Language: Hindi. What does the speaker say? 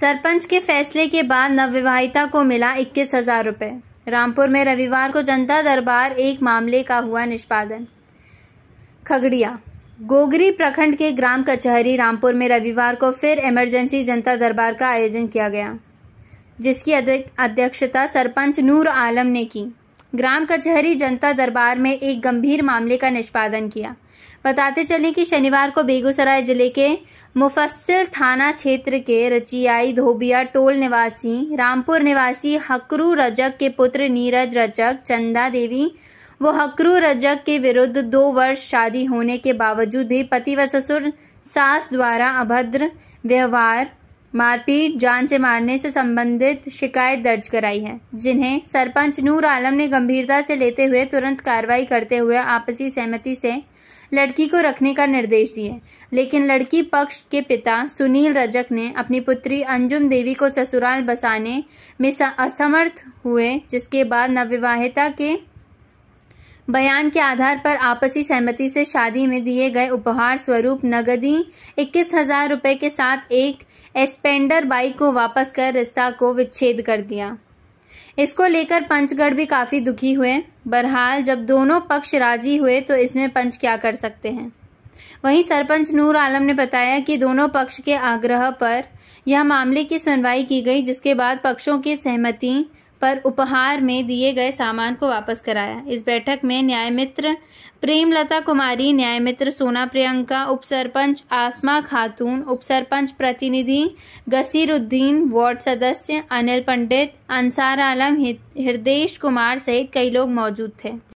सरपंच के फैसले के बाद नवविवाहिता को मिला इक्कीस हजार रुपये रामपुर में रविवार को जनता दरबार एक मामले का हुआ निष्पादन खगड़िया गोगरी प्रखंड के ग्राम कचहरी रामपुर में रविवार को फिर इमरजेंसी जनता दरबार का आयोजन किया गया जिसकी अध्यक्षता सरपंच नूर आलम ने की ग्राम कचहरी जनता दरबार में एक गंभीर मामले का निष्पादन किया बताते चले कि शनिवार को बेगूसराय जिले के मुफस्सिल थाना क्षेत्र के रचियाई धोबिया टोल निवासी रामपुर निवासी हकरू रजक के पुत्र नीरज रजक चंदा देवी वो हकरू रजक के विरुद्ध दो वर्ष शादी होने के बावजूद भी पति व ससुर सास द्वारा अभद्र व्यवहार मारपीट जान से मारने से संबंधित शिकायत दर्ज कराई है जिन्हें सरपंच नूर आलम ने गंभीरता से लेते हुए तुरंत कार्रवाई करते हुए आपसी सहमति से लड़की को रखने का निर्देश दिए लेकिन लड़की पक्ष के पिता सुनील रजक ने अपनी पुत्री अंजुम देवी को ससुराल बसाने में असमर्थ हुए जिसके बाद नवविवाहिता के बयान के आधार पर आपसी सहमति से शादी में दिए गए उपहार स्वरूप नगदी इक्कीस हजार रुपये के साथ एक एस्पेंडर बाई को वापस कर रिश्ता को विच्छेद कर दिया इसको लेकर पंचगढ़ भी काफ़ी दुखी हुए बहरहाल जब दोनों पक्ष राजी हुए तो इसमें पंच क्या कर सकते हैं वहीं सरपंच नूर आलम ने बताया कि दोनों पक्ष के आग्रह पर यह मामले की सुनवाई की गई जिसके बाद पक्षों की सहमति पर उपहार में दिए गए सामान को वापस कराया इस बैठक में न्याय मित्र प्रेमलता कुमारी न्याय मित्र सोना प्रियंका उप सरपंच आसमा खातून उप सरपंच प्रतिनिधि गसीरुद्दीन वार्ड सदस्य अनिल पंडित अंसार आलम हृदय कुमार सहित कई लोग मौजूद थे